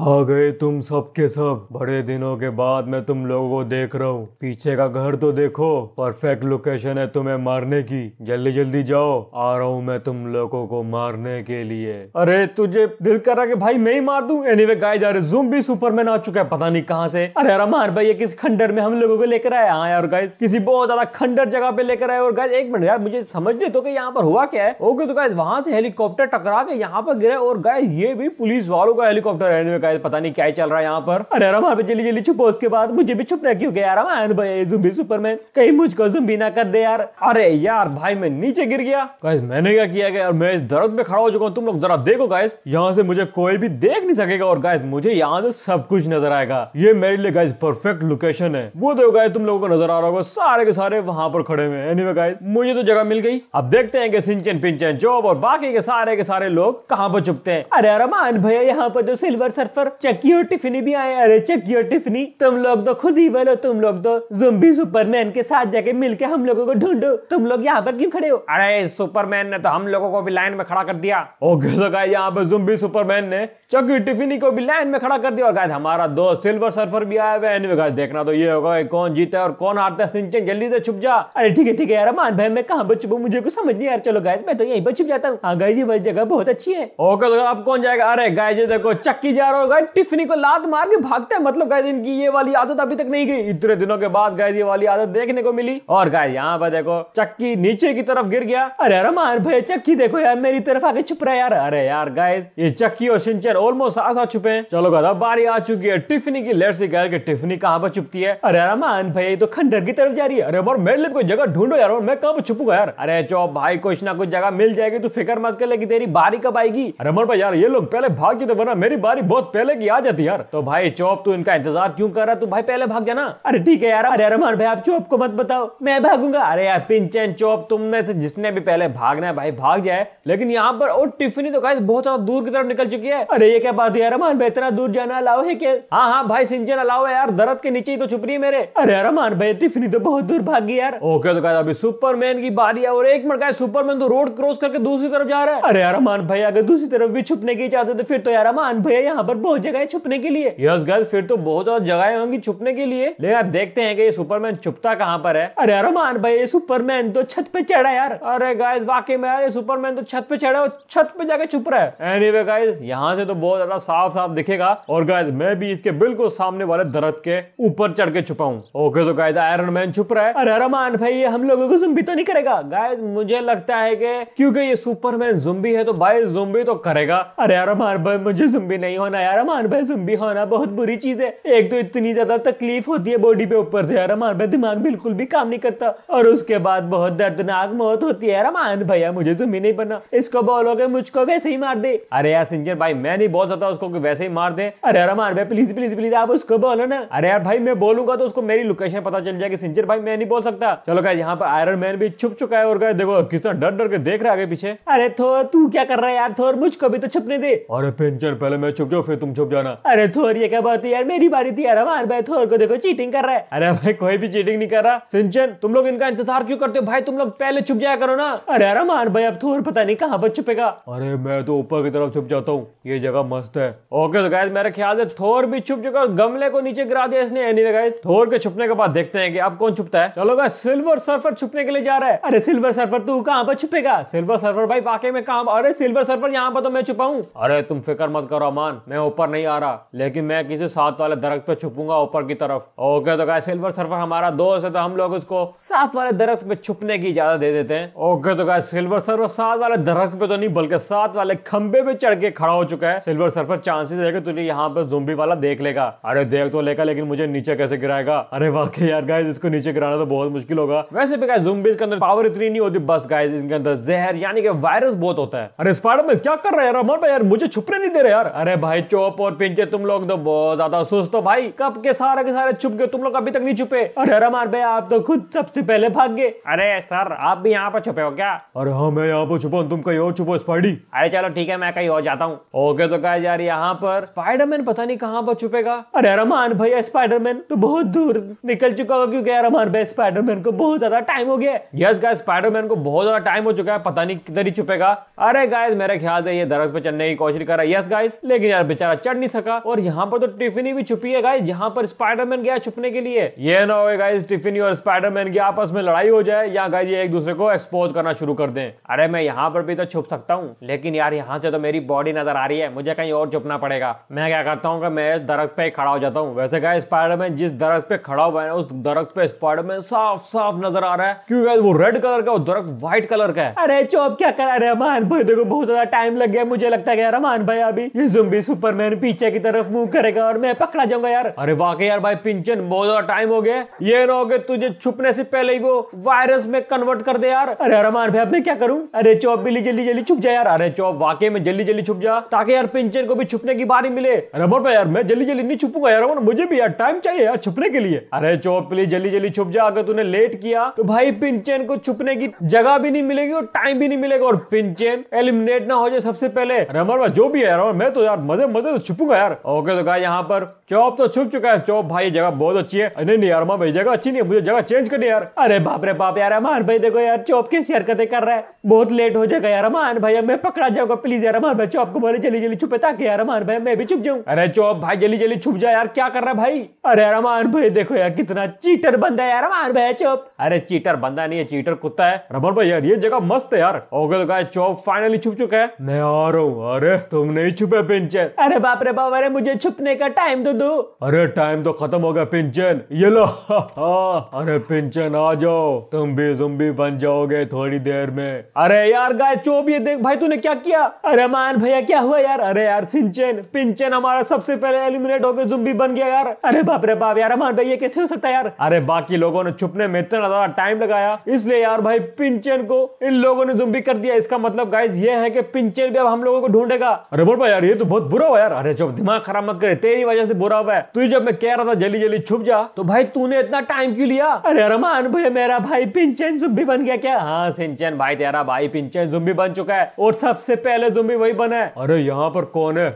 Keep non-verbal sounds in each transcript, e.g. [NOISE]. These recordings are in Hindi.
आ गए तुम सब के सब बड़े दिनों के बाद मैं तुम लोगों को देख रहा हूँ पीछे का घर तो देखो परफेक्ट लोकेशन है तुम्हें मारने की जल्दी जल्दी जाओ आ रहा हूँ मैं तुम लोगों को मारने के लिए अरे तुझे दिल कर रहा कि भाई मैं ही मार वे गाय जा रहे जूम भी सुपरमैन आ चुका है पता नहीं कहाँ से अरे यार हमार भाई ये किस खंडर में हम लोगों को लेकर आया हाँ यार गाय किसी बहुत ज्यादा खंडर जगह पे लेकर आए और गाइस एक मिनट यार मुझे समझ नहीं तो कि यहाँ पर हुआ क्या है ओके तो गाय वहां से हेलीकॉप्टर टकरा के यहाँ पर गिरा और गाय ये भी पुलिस वालों का हेलीकॉप्टर है गाइस पता नहीं क्या ही चल रहा है यहाँ पर अरे यार वहाँ पे जल्दी जल्दी छुपो उसके बाद मुझे भी छुपना क्यों गया यार मैं भाई जुम्बी सुपरमैन कहीं मुझको जुम्बी ना कर दे यार अरे यार भाई मैं नीचे गिर गया गाइस मैंने क्या किया गया और मैं इस दर्द पे खड़ा हो चुका हूँ तुम लोग जरा देखो गाइस यहाँ से मुझे कोई भी देख नहीं सकेगा और गाइस मुझे यहाँ से सब कुछ नजर आएगा ये मेरे लिए गाइस परफेक्ट लोकेशन है वो देखो गाइस तुम लोगों को नजर आ रहा होगा सारे के सारे वहाँ पर खड़े हुए हैं एनीवे गाइस मुझे तो जगह मिल गई अब देखते हैं कि सिंचन पिंचन जॉब और बाकी के सारे के सारे लोग कहाँ पर छुपते हैं अरे अरमान भैया यहाँ पर जो सिल्वर सर पर और टिफिनी भी आए अरे चक्की और टिफिनी तुम लोग तो खुद ही बोलो तुम लोग तो जुम्बी सुपरमैन के साथ जाके मिलके हम लोगों को ढूंढो तुम लोग यहाँ पर क्यों खड़े हो अरे सुपरमैन ने तो हम लोगों को भी लाइन में खड़ा कर दिया ओके तो गाय यहाँ पर जुम्बी सुपरमैन ने चक्की टिफिनी को भी लाइन में खड़ा कर दिया और गाय तो हमारा दोस्त सिल्वर सर्फर भी आया हुआ है गाय देखना तो ये होगा कौन जीता है और कौन हारता है सिंचन जल्दी से छुप जा अरे ठीक है ठीक है यार मान भाई मैं कहाँ पर छुपू मुझे कुछ समझ नहीं यार चलो गाय मैं तो यहीं पर छुप जाता हूँ हाँ गाय ये जगह बहुत अच्छी है ओके तो आप कौन जाएगा अरे गाय देखो चक्की जा रहा होगा टिफनी को लात मार के भागते हैं मतलब गाय इनकी ये वाली आदत अभी तक नहीं गई इतने दिनों के बाद गाय ये वाली आदत देखने को मिली और गाय यहाँ पर देखो चक्की नीचे की तरफ गिर गया अरे अरे मार भाई चक्की देखो यार मेरी तरफ आगे छुप रहा है यार अरे यार गाय ये चक्की और सिंचर ऑलमोस्ट साथ साथ छुपे चलो गाय बारी आ चुकी है टिफनी की लेट से गाय की टिफनी कहाँ पर छुपती है अरे अरे मान भाई तो खंडर की तरफ जा रही है अरे और मेरे लिए कोई जगह ढूंढो यार मैं कहाँ पर छुपूंगा यार अरे चो भाई कुछ ना कुछ जगह मिल जाएगी तू फिक्र मत कर लेगी तेरी बारी कब आएगी अरे मोर भाई यार ये लोग पहले भाग के तो वरना मेरी बारी बहुत पहले की आ जाती यार तो भाई चौप तू इनका इंतजार क्यों कर रहा तू भाई पहले भाग जाना अरे ठीक है यार अरे रमान भाई आप चौप को मत बताओ मैं भागूंगा अरे यार पिंच एंड चौप तुम में से जिसने भी पहले भागना है भाई भाग जाए लेकिन यहाँ पर और टिफिनी तो गाइस बहुत ज्यादा दूर की तरफ निकल चुकी है अरे ये क्या बात है रमान भाई इतना दूर जाना अलाव है क्या हाँ हाँ भाई सिंचन अलाव है यार दरद के नीचे ही तो छुप रही है मेरे अरे रमान भाई टिफिनी तो बहुत दूर भाग गई यार ओके तो गाइस अभी सुपरमैन की बारी है और एक मिनट गाइस सुपरमैन तो रोड क्रॉस करके दूसरी तरफ जा रहा है अरे रमान भाई अगर दूसरी तरफ भी छुपने की चाहते तो फिर तो यार रमान भैया यहाँ पर बहुत जगह है छुपने के लिए यस गर्ल्स फिर तो बहुत ज्यादा जगह होंगी छुपने के लिए लेकिन आप देखते हैं कि ये सुपरमैन छुपता कहाँ पर है अरे अरमान भाई ये सुपरमैन तो छत पे चढ़ा यार अरे गाइज वाकई में यार ये सुपरमैन तो छत पे चढ़ा और छत पे जाके छुप रहा है एनी वे गाइज यहाँ से तो बहुत ज्यादा साफ साफ दिखेगा और गाइज मैं भी इसके बिल्कुल सामने वाले दरख्त के ऊपर चढ़ के छुपा हूँ ओके तो गाइज आयरन मैन छुप रहा है अरे अरमान भाई ये हम लोगों को जुम्बी तो नहीं करेगा गाइज मुझे लगता है कि क्योंकि ये सुपरमैन जुम्बी है तो भाई जुम्बी तो करेगा अरे अरमान भाई मुझे जुम्बी नहीं होना यार यार अमान भाई जुम्बी होना हाँ बहुत बुरी चीज है एक तो इतनी ज्यादा तकलीफ होती है बॉडी पे ऊपर से यार अमान भाई दिमाग बिल्कुल भी काम नहीं करता और उसके बाद बहुत दर्दनाक मौत होती है यार अमान भैया मुझे जुम्बी नहीं बना इसको बोलोगे मुझको वैसे ही मार दे अरे यार सिंचन भाई मैं नहीं बोल सकता उसको वैसे ही मार दे अरे यार अमान भाई प्लीज प्लीज प्लीज आप उसको बोलो ना अरे यार भाई मैं बोलूंगा तो उसको मेरी लोकेशन पता चल जाएगी सिंचन भाई मैं नहीं बोल सकता चलो क्या यहाँ पर आयरन मैन भी छुप चुका है और गए देखो कितना डर डर के देख रहा है पीछे अरे थोर तू क्या कर रहा है यार थोर मुझको भी तो छुपने दे अरे पिंचर पहले मैं छुप जाऊ फिर तुम छुप जाना अरे थोर ये क्या बात है यार मेरी बारी थी यार हमारे भाई थोर को देखो चीटिंग कर रहा है अरे भाई कोई भी चीटिंग नहीं कर रहा सिंचन तुम लोग इनका इंतजार क्यों करते हो भाई तुम लोग पहले छुप जाया करो ना अरे यार हमार भाई अब थोर पता नहीं कहाँ पर छुपेगा अरे मैं तो ऊपर की तरफ छुप जाता हूँ ये जगह मस्त है ओके तो गाइज मेरा ख्याल है थोर भी छुप चुका गमले को नीचे गिरा दिया इसने एनी गाइज थोर के छुपने के बाद देखते हैं कि अब कौन छुपता है चलो गाइज सिल्वर सर्फर छुपने के लिए जा रहा है अरे सिल्वर सर्फर तू कहाँ पर छुपेगा सिल्वर सर्फर भाई वाकई में कहा अरे सिल्वर सर्फर यहाँ पर तो मैं छुपाऊँ अरे तुम फिक्र मत करो अमान मैं मैं ऊपर नहीं आ रहा लेकिन मैं किसी सात वाले दरख्त पे छुपूंगा ऊपर की तरफ ओके तो गाइस सिल्वर सर्फर हमारा दोस्त है तो हम लोग उसको सात वाले दरख्त पे छुपने की इजाजत दे देते हैं ओके तो गाइस सिल्वर सर्फर सात वाले दरख्त पे तो नहीं बल्कि सात वाले खंबे पे चढ़ के खड़ा हो चुका है सिल्वर सर्फर चांसेस है कि तुझे यहाँ पर जुम्बी वाला देख लेगा अरे देख तो लेगा लेकिन मुझे नीचे कैसे गिराएगा अरे वाकई यार गाइज इसको नीचे गिराना तो बहुत मुश्किल होगा वैसे भी गाइज जुम्बी के अंदर पावर इतनी नहीं होती बस गाइज इनके अंदर जहर यानी कि वायरस बहुत होता है अरे स्पाइडरमैन क्या कर रहा है यार मर भाई यार मुझे छुपने नहीं दे रहे यार अरे भाई चौप और पिंजे तुम लोग तो बहुत ज्यादा सुस्त हो भाई कब के सारे के सारे छुप गए तुम लोग अभी तक नहीं छुपे अरे रमान भाई आप तो खुद सबसे पहले भाग गए अरे सर आप भी यहाँ पर छुपे हो क्या अरे हाँ मैं यहाँ पर छुपा तुम कहीं और छुपो स्पाइडी अरे चलो ठीक है मैं कहीं और जाता हूँ ओके तो कहा यार यहाँ पर स्पाइडरमैन पता नहीं कहाँ पर छुपेगा अरे रमान भाई स्पाइडरमैन तो बहुत दूर निकल चुका हो क्योंकि रमान भाई स्पाइडरमैन को बहुत ज्यादा टाइम हो गया यस गाय स्पाइडरमैन को बहुत ज्यादा टाइम हो चुका है पता नहीं किधर ही छुपेगा अरे गाय मेरे ख्याल से ये दरख्त पे चलने की कोशिश कर रहा है यस गाइस लेकिन यार बेचारा चढ़ नहीं सका और यहाँ पर तो टिफिनी भी छुपी है गाइस जहाँ पर स्पाइडरमैन गया छुपने के लिए ये ना हो गाइस टिफिनी और स्पाइडरमैन की आपस में लड़ाई हो जाए या गाइस ये एक दूसरे को एक्सपोज करना शुरू कर दे अरे मैं यहाँ पर भी तो छुप सकता हूँ लेकिन यार यहाँ से तो मेरी बॉडी नजर आ रही है मुझे कहीं और छुपना पड़ेगा मैं क्या करता हूँ मैं इस दरख्त पे खड़ा हो जाता हूँ वैसे गाय स्पाइडरमैन जिस दरख्त पे खड़ा हुआ है उस दरख्त पे स्पाइडरमैन साफ साफ नजर आ रहा है क्यों गाय वो रेड कलर का और दरख्त व्हाइट कलर का है अरे चौप क्या करा रहमान भाई देखो बहुत ज्यादा टाइम लग गया मुझे लगता है रहमान भाई अभी ये जुम्बी सुपर सुपरमैन पीछे की तरफ मुंह करेगा और मैं पकड़ा जाऊंगा यार अरे वाकई यार भाई पिंचन बहुत ज्यादा टाइम हो गया ये ना हो तुझे छुपने से पहले ही वो वायरस में कन्वर्ट कर दे यार अरे अरमान भाई अब मैं क्या करूं अरे चौप बिल्ली जल्दी जल्दी छुप जा यार अरे चौप वाकई में जल्दी जल्दी छुप जा ताकि यार पिंचन को भी छुपने की बारी मिले अरे अमर भाई यार मैं जल्दी जल्दी नहीं छुपूंगा यार अमर मुझे भी यार टाइम चाहिए यार छुपने के लिए अरे चौप प्लीज जल्दी जल्दी छुप जा अगर तूने लेट किया तो भाई पिंचन को छुपने की जगह भी नहीं मिलेगी और टाइम भी नहीं मिलेगा और पिंचन एलिमिनेट ना हो जाए सबसे पहले अरे भाई जो भी है यार मैं तो यार मजे मजे बोलते तो छुपूंगा यार ओके तो कहा यहाँ पर चौप तो छुप चुका है चौप भाई जगह बहुत अच्छी है अरे नहीं यार भाई जगह अच्छी नहीं है मुझे जगह चेंज करनी यार अरे बाप रे बाप यार अमान भाई देखो यार चौप कैसी हरकतें कर रहा है बहुत लेट हो जाएगा यार अमान भाई मैं पकड़ा जाऊंगा प्लीज यार अमान भाई चौप को बोले जल्दी जल्दी छुपे ताकि यार अमान भाई मैं भी छुप जाऊँ अरे चौप भाई जल्दी जल्दी छुप जाए यार क्या कर रहा है भाई अरे यार अमान भाई देखो यार कितना चीटर बंदा है यार अमान भाई चौप अरे चीटर बंदा नहीं है चीटर कुत्ता है रमन भाई यार ये जगह मस्त है यार ओके तो कहा चौप फाइनली छुप चुका है मैं आ रहा हूँ अरे तुम नहीं छुपे पिंचर अरे अरे बाप रे बाप अरे मुझे छुपने का टाइम तो दो अरे टाइम तो खत्म हो गया पिंचन ये लो [LAUGHS] अरे पिंचन आ जाओ तुम भी जुम्बी बन जाओगे थोड़ी देर में अरे यार गाय चोप ये देख भाई तूने क्या किया अरे मान भैया क्या हुआ यार अरे यार सिंचन पिंचन हमारा सबसे पहले एलिमिनेट होकर जुम्बी बन गया यार अरे बाप रे बाप यार मान भैया कैसे हो सकता है यार अरे बाकी लोगों ने छुपने में इतना ज्यादा टाइम लगाया इसलिए यार भाई पिंचन को इन लोगों ने जुम्बी कर दिया इसका मतलब गाइज ये है कि पिंचन भी अब हम लोगों को ढूंढेगा अरे बोल भाई यार ये तो बहुत बुरा हुआ यार अरे जब दिमाग खराब मत करे तेरी वजह से बुरा हुआ है तू जब मैं कह रहा था जल्दी जल्दी छुप जा तो भाई तूने इतना टाइम क्यों लिया अरे रमान भाई मेरा भाई पिंचन जुम्बी बन गया क्या हाँ सिंचन भाई तेरा भाई पिंचन जुम्बी बन चुका है और सबसे पहले जुम्बी वही बना है अरे यहाँ पर कौन है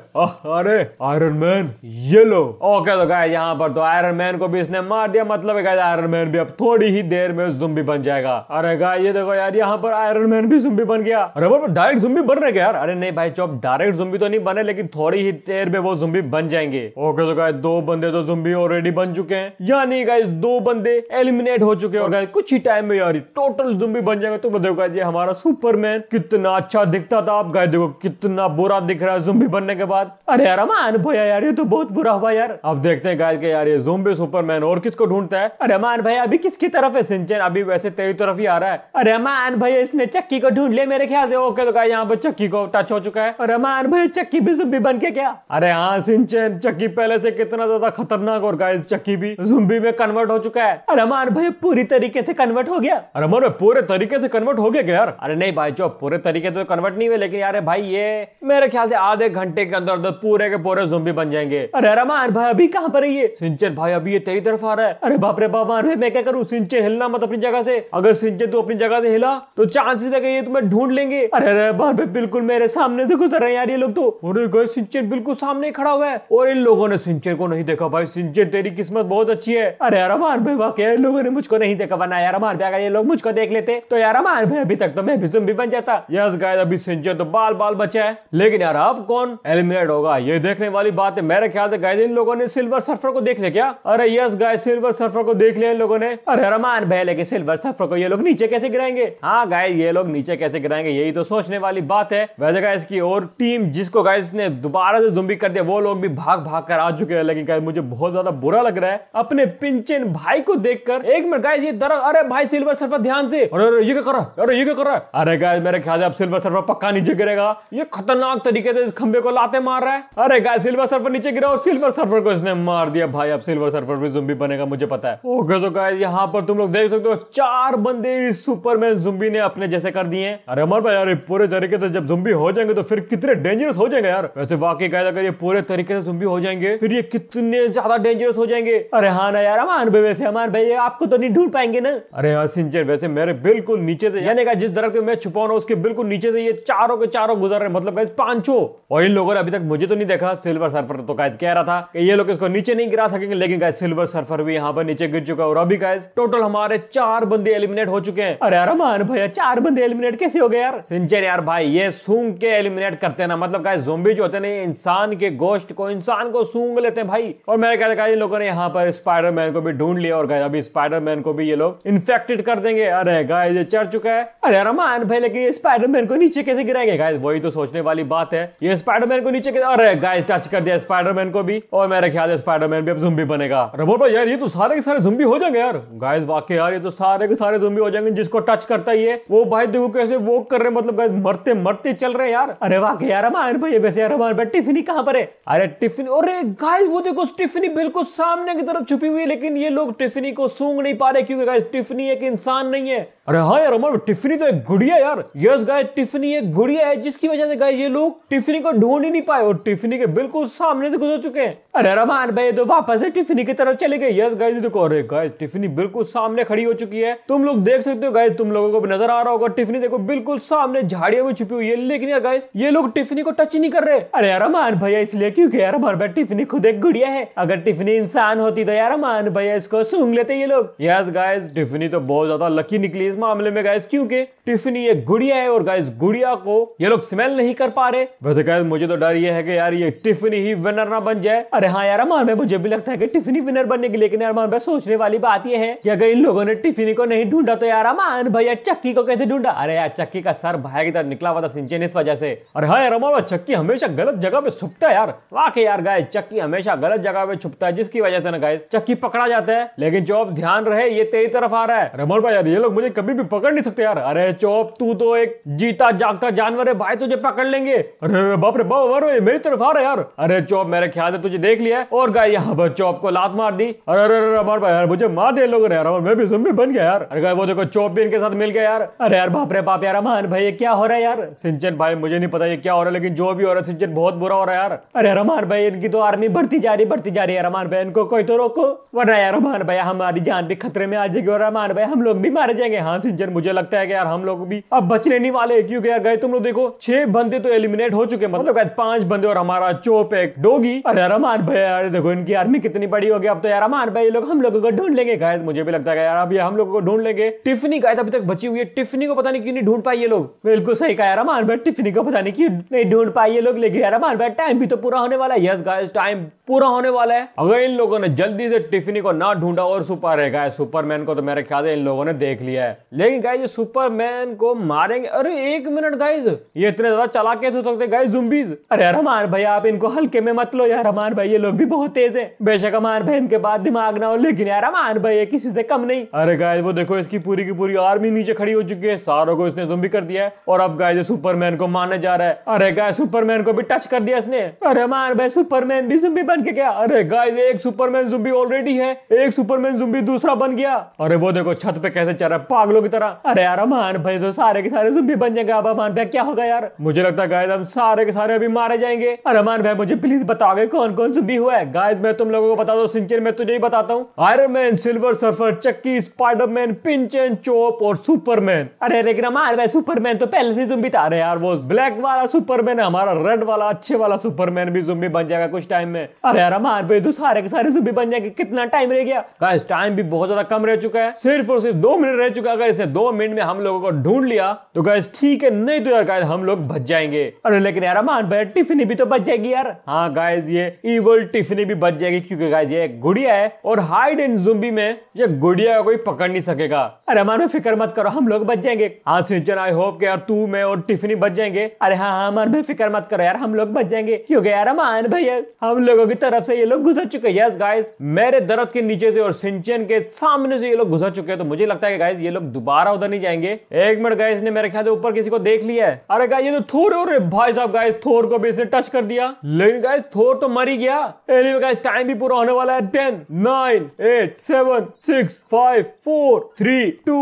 अरे आयरन मैन ये लो ओके तो गाय यहाँ पर तो आयरन मैन को भी इसने मार दिया मतलब है आयरन मैन भी अब थोड़ी ही देर में जुम्बी बन जाएगा अरे गाय ये देखो यार यहाँ पर आयरन मैन भी जुम्बी बन गया अरे डायरेक्ट जुम्बी तो बन रहे यार अरे नहीं भाई चौब डायरेक्ट जुम्बी तो नहीं बने लेकिन थोड़ी ही देर में वो जुम्बी बन जाएंगे ओके तो गाय दो बंदे तो जुम्बी ऑलरेडी बन चुके हैं यानी गाय दो बंदे एलिमिनेट हो चुके और गाय कुछ ही टाइम में यार टोटल जुम्बी बन जाएंगे तो देखो गाय हमारा सुपरमैन कितना अच्छा दिखता था आप गाय देखो कितना बुरा दिख रहा है जुम्बी बनने के बाद अरे यार अमान अनुभव यार ये तो बहुत बुरा हुआ यार अब देखते हैं गाय के यार ये जुम्बी सुपरमैन और किसको ढूंढता है अरे अमान भाई अभी किसकी तरफ है सिंचन अभी वैसे तेरी तरफ ही आ रहा है अरे अमान भाई इसने चक्की को ढूंढ लिया मेरे ख्याल से ओके तो गाय यहाँ पर चक्की को टच हो चुका है अरे अमान भाई चक्की भी जुम्बी बन के क्या अरे हाँ सिंचन चक्की पहले से कितना ज्यादा खतरनाक और गाइस चक्की भी जुम्बी में कन्वर्ट हो चुका है अरे हमारे भाई पूरी तरीके से कन्वर्ट हो गया अरे हमारे पूरे तरीके से कन्वर्ट हो गया यार अरे नहीं भाई जो पूरे तरीके से कन्वर्ट तो नहीं हुए लेकिन यार भाई ये मेरे ख्याल से आधे घंटे के अंदर अंदर पूरे के पूरे जुम्बी बन जाएंगे अरे रमान भाई अभी कहाँ पर है ये सिंचन भाई अभी ये तेरी तरफ आ रहा है अरे बाप रे बाप भाई मैं क्या करूँ सिंचन हिलना मत अपनी जगह से अगर सिंचन तू अपनी जगह से हिला तो चांसेस है ये तुम्हें ढूंढ लेंगे अरे अरे बाप रे बिल्कुल मेरे सामने से गुजर रहे हैं यार ये लोग तो अरे गए सिंचन बिल्कुल सामने खड़ा हुआ है और इन लोगों ने सिंचे को नहीं देखा भाई सिंचे तेरी किस्मत बहुत अच्छी है अरे यार हमार भाई वाक इन लोगों ने मुझको नहीं देखा बना यार हमार भाई अगर ये लोग मुझको देख लेते तो यार हमार भाई अभी तक तो मैं भी जुम्बी बन जाता यस गाइस अभी सिंचे तो बाल बाल बचा है लेकिन यार अब कौन एलिमिनेट होगा ये देखने वाली बात है मेरे ख्याल से गाइस इन लोगों ने सिल्वर सर्फर को देख लिया क्या अरे यस गाइस सिल्वर सर्फर को देख लिया इन लोगों ने अरे रमान भाई लेके सिल्वर सर्फर को ये लोग नीचे कैसे गिराएंगे हाँ गाइस ये लोग नीचे कैसे गिराएंगे यही तो सोचने वाली बात है वैसे गाइस की और टीम जिसको गाइस ने दोबारा दोबारा से जुम्बी कर दिया वो लोग भी भाग भाग कर आ चुके हैं लेकिन मुझे बहुत ज्यादा बुरा लग रहा है अपने पिंचन भाई को देख कर एक मिनट गाय अरे भाई सिल्वर सर्फर ध्यान से अरे ये क्या कर रहा अरे ये क्या कर रहा है अरे गाय मेरे ख्याल से अब सिल्वर सर्फर पक्का नीचे गिरेगा ये खतरनाक तरीके से इस खंबे को लाते मार रहा है अरे गाय सिल्वर सर्फर नीचे गिरा और सिल्वर सर्फर को इसने मार दिया भाई अब सिल्वर सर्फर भी जुम्बी बनेगा मुझे पता है ओके तो गाय यहाँ पर तुम लोग देख सकते हो चार बंदे इस सुपरमैन जुम्बी ने अपने जैसे कर दिए अरे अमर भाई यार पूरे तरीके से जब जुम्बी हो जाएंगे तो फिर कितने डेंजरस हो जाएंगे यार वैसे वाकई कि गाइस अगर ये पूरे तरीके से जुम्बी हो जाएंगे फिर ये कितने ज्यादा डेंजरस हो जाएंगे अरे हाँ ना यार अमान भाई वैसे अमान भाई आपको तो नहीं ढूंढ पाएंगे ना अरे हाँ सिंचर वैसे मेरे बिल्कुल नीचे से यानी जिस दर पे मैं छुपा हूँ उसके बिल्कुल नीचे से ये चारों के चारों गुजर रहे मतलब गाइस पांचों और इन लोगों ने अभी तक मुझे तो नहीं देखा सिल्वर सर्फर तो गाइस कह रहा था कि ये लोग इसको नीचे नहीं गिरा सकेंगे लेकिन गाइस सिल्वर सर्फर भी यहाँ पर नीचे गिर चुका है और अभी गाइस टोटल हमारे चार बंदे एलिमिनेट हो चुके हैं अरे यार अमान भैया चार बंदे एलिमिनेट कैसे हो गए यार सिंचर यार भाई ये सूंघ के एलिमिनेट करते हैं ना मतलब गाइस जोम्बी जो होते हैं इंसान के गोश्त को इंसान को सूंघ लेते हैं भाई और मेरे कहते इन लोगों ने यहाँ पर स्पाइडरमैन को भी ढूंढ लिया और अभी स्पाइडरमैन को भी ये लोग इन्फेक्टेड कर देंगे अरे गाय ये चढ़ चुका है अरे रमान भाई लेकिन ये स्पाइडरमैन को नीचे कैसे गिराएंगे गाय वही तो सोचने वाली बात है ये स्पाइडरमैन को नीचे कैसे अरे गाय टच कर दिया स्पाइडरमैन को भी और मेरे ख्याल है स्पाइडरमैन भी अब जुम्बी बनेगा रोबोट यार ये तो सारे के सारे जुम्बी हो जाएंगे यार गाय वाकई यार ये तो सारे के सारे जुम्बी हो जाएंगे जिसको टच करता ये वो भाई देखो कैसे वॉक कर रहे हैं मतलब मरते मरते चल रहे हैं यार अरे वाकई यार रमान भाई वैसे यार रमान भाई टिफिनी कहां पर है अरे टिफिनी अरे गाइस वो देखो टिफिनी बिल्कुल सामने की तरफ छुपी हुई है लेकिन ये लोग टिफिनी को सूंघ नहीं पा रहे क्योंकि गाइस टिफिनी एक इंसान नहीं है अरे हाँ यार अमर टिफिनी तो एक गुड़िया यार यस गाय टिफिनी एक गुड़िया है जिसकी वजह से गाय ये लोग टिफिनी को ढूंढ ही नहीं पाए और टिफिनी के बिल्कुल सामने से गुजर चुके हैं अरे रमान भाई तो वापस से टिफिनी की तरफ चले गए यस गाय देखो अरे गाय टिफिनी बिल्कुल सामने खड़ी हो चुकी है तुम लोग देख सकते हो गाय तुम लोगों को भी नजर आ रहा होगा टिफिनी देखो बिल्कुल सामने झाड़ियों में छुपी हुई है लेकिन यार गाय ये लोग टिफिनी को टच नहीं कर रहे अरे यार अरमान भैया इसलिए क्योंकि यार भाई टिफनी खुद एक गुड़िया है अगर टिफनी इंसान होती तो यार अरमान भैया इसको सूंघ लेते ये लोग यस गाइस टिफनी तो बहुत ज्यादा लकी निकली इस मामले में गाइस क्योंकि टिफनी एक गुड़िया है और गाइस गुड़िया को ये लोग स्मेल नहीं कर पा रहे वैसे गाइस मुझे तो डर ये है कि यार ये टिफनी ही विनर ना बन जाए अरे हाँ यार अरमान भाई मुझे भी लगता है कि टिफनी विनर बनने के लेकिन लेकिन अरमान भाई सोचने वाली बात यह है कि अगर इन लोगों ने टिफिनी को नहीं ढूंढा तो यार अरमान भैया चक्की को कैसे ढूंढा अरे यार चक्की का सर भाई की तरह निकला हुआ था सिंचन इस वजह से अरे हाँ यार अरमान चक्की हमेशा गलत जगह पे छुपता है यार वाकई यार गाय चक्की हमेशा गलत जगह पे छुपता है जिसकी वजह से ना गाय चक्की पकड़ा जाता है लेकिन चौप ध्यान रहे ये तेरी तरफ आ रहा है रमन भाई यार ये लोग मुझे कभी भी पकड़ नहीं सकते यार अरे चौप तू तो एक जीता जागता जानवर है भाई तुझे पकड़ लेंगे अरे बाप रे बाप ये मेरी तरफ आ रहा है यार अरे चौप मेरे ख्याल से तुझे देख लिया और गाय यहाँ पर चौप को लात मार दी अरे अरे अरे रमन भाई यार मुझे मार दे लोग यार मैं भी जुम्बी बन गया यार अरे वो देखो चौप भी इनके साथ मिल गया यार अरे यार बाप रे बाप यार अमान भाई ये क्या हो रहा है यार सिंचन भाई मुझे नहीं पता ये क्या हो रहा है लेकिन जो भी हो रहा है सिंचन बहुत बुरा और यार अरे रमान भाई इनकी तो आर्मी बढ़ती जा रही बढ़ती जा रही है रमान भाई इनको कोई तो रोको वरना यार रमान भाई हमारी जान भी खतरे में आ जाएगी और रमान भाई हम लोग भी मारे जाएंगे हाँ सिंचन मुझे लगता है कि यार हम लोग भी अब बचने नहीं वाले क्योंकि यार गए तुम लोग देखो छह बंदे तो एलिमिनेट हो चुके मतलब पांच बंदे और हमारा चोप एक डोगी अरे रमान भाई यार देखो इनकी आर्मी कितनी बड़ी होगी अब तो यार रमान भाई लोग हम लोगों को ढूंढ लेंगे गायद मुझे भी लगता है यार अब ये हम लोगों को ढूंढ लेंगे टिफनी गायद अभी तक बची हुई है टिफनी को पता नहीं क्यों नहीं ढूंढ पाई ये लोग बिल्कुल सही कहा रमान भाई टिफनी को पता नहीं क्यों नहीं ढूंढ पाई ये लोग लेके यार रमान यार बेड टाइम भी तो पूरा होने वाला है यस गाइस टाइम पूरा होने वाला है अगर इन लोगों ने जल्दी से टिफिनी को ना ढूंढा और सुपर है गाय सुपरमैन को तो मेरे ख्याल से इन लोगों ने देख लिया है लेकिन गाइज ये सुपरमैन को मारेंगे अरे एक मिनट गाइज ये इतने ज्यादा चला कैसे हो सकते गाइज जुम्बीज अरे यार हमार भाई आप इनको हल्के में मत लो यार हमार भाई ये लोग भी बहुत तेज है बेशक हमार भाई इनके बाद दिमाग ना हो लेकिन यार हमार भाई ये किसी से कम नहीं अरे गाइज वो देखो इसकी पूरी की पूरी आर्मी नीचे खड़ी हो चुकी है सारों को इसने जुम्बी कर दिया है और अब गाइज सुपरमैन को मारने जा रहा है अरे गाय सुपरमैन को भी टच कर दिया इसने अरे मान भाई सुपरमैन भी जुम्बी बन के क्या अरे गाइस एक सुपरमैन जुम्बी ऑलरेडी है एक सुपरमैन जुम्बी दूसरा बन गया अरे वो देखो छत पे कैसे चल रहा है पागलों की तरह अरे यार मान भाई तो सारे के सारे जुम्बी बन जाएंगे अब अमान भाई क्या होगा यार मुझे लगता है गाइस हम सारे के सारे अभी मारे जाएंगे अरे अमान भाई मुझे प्लीज बता गए कौन कौन जुम्बी हुआ है गाइस मैं तुम लोगों को बता दो सिंचन मैं तुझे ही बताता हूँ आयरन मैन सिल्वर सर्फर चक्की स्पाइडरमैन पिंचन चोप और सुपरमैन अरे लेकिन अमान भाई सुपरमैन तो पहले से जुम्बी था अरे यार वो ब्लैक वाला सुपरमैन है हमारा रेड वाला अच्छे पीछे वाला सुपरमैन भी जुम्बी बन जाएगा कुछ टाइम में अरे यार मार हार तो सारे के सारे जुम्बी बन जाएंगे कितना टाइम रह गया गाइस टाइम भी बहुत ज्यादा कम रह चुका है सिर्फ और सिर्फ दो मिनट रह चुका है अगर इसने दो मिनट में हम लोगों को ढूंढ लिया तो गाइस ठीक है नहीं तो यार गाइस हम लोग बच जाएंगे अरे लेकिन यार हम भाई टिफिनी भी तो बच जाएगी यार हाँ गाइस ये इवल टिफिनी भी बच जाएगी क्योंकि गाइस ये गुड़िया है और हाइड एंड जुम्बी में ये गुड़िया को कोई पकड़ नहीं सकेगा अरे मान भाई फिक्र मत करो हम लोग बच जाएंगे हाँ सिंचन आई होप के यार तू मैं और टिफिनी बच जाएंगे अरे हाँ हाँ मान भाई फिक्र मत करो यार हम लोग बच बच जाएंगे क्योंकि यार मान भैया हम लोगों की तरफ से ये लोग घुसर चुके हैं यस गाइस मेरे दरद के नीचे से और सिंचन के सामने से ये लोग घुसर चुके हैं तो मुझे लगता है गाइस ये लोग दोबारा उधर नहीं जाएंगे एक मिनट गाइस ने मेरे ख्याल से ऊपर किसी को देख लिया है अरे गाइस ये तो थोर और भाई साहब गाइस थोर को भी इसने टच कर दिया लेकिन गाइस थोर तो मर ही गया anyway, गाइस टाइम भी पूरा होने वाला है ten nine eight seven six five four three two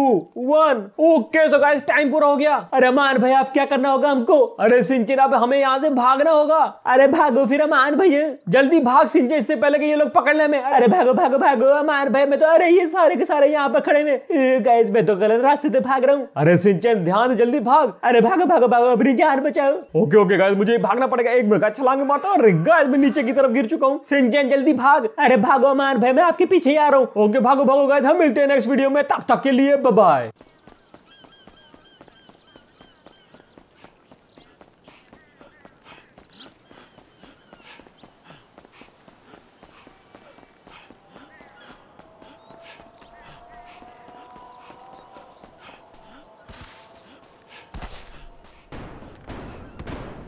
one okay so guys time पूरा हो गया अरे मान भाई आप क्या करना होगा हमको अरे सिंचन आप हमें यहाँ से भागना होगा हुआ अरे भागो फिर अमान भाई जल्दी भाग सिंजे इससे पहले कि ये लोग पकड़ ले में अरे भागो भागो भागो अमान भाई मैं तो अरे ये सारे के सारे यहाँ पर खड़े में गैस मैं तो गलत रास्ते से भाग रहा हूँ अरे सिंचन ध्यान जल्दी भाग अरे भागो भागो भागो अपनी जान बचाओ ओके ओके गैस मुझे भागना पड़ेगा एक मिनट छलांग अच्छा मारता अरे गैस मैं नीचे की तरफ गिर चुका हूँ सिंचन जल्दी भाग अरे भागो अमान भाई मैं आपके पीछे आ रहा हूँ ओके भागो भागो गाय हम मिलते हैं नेक्स्ट वीडियो में तब तक के लिए बाय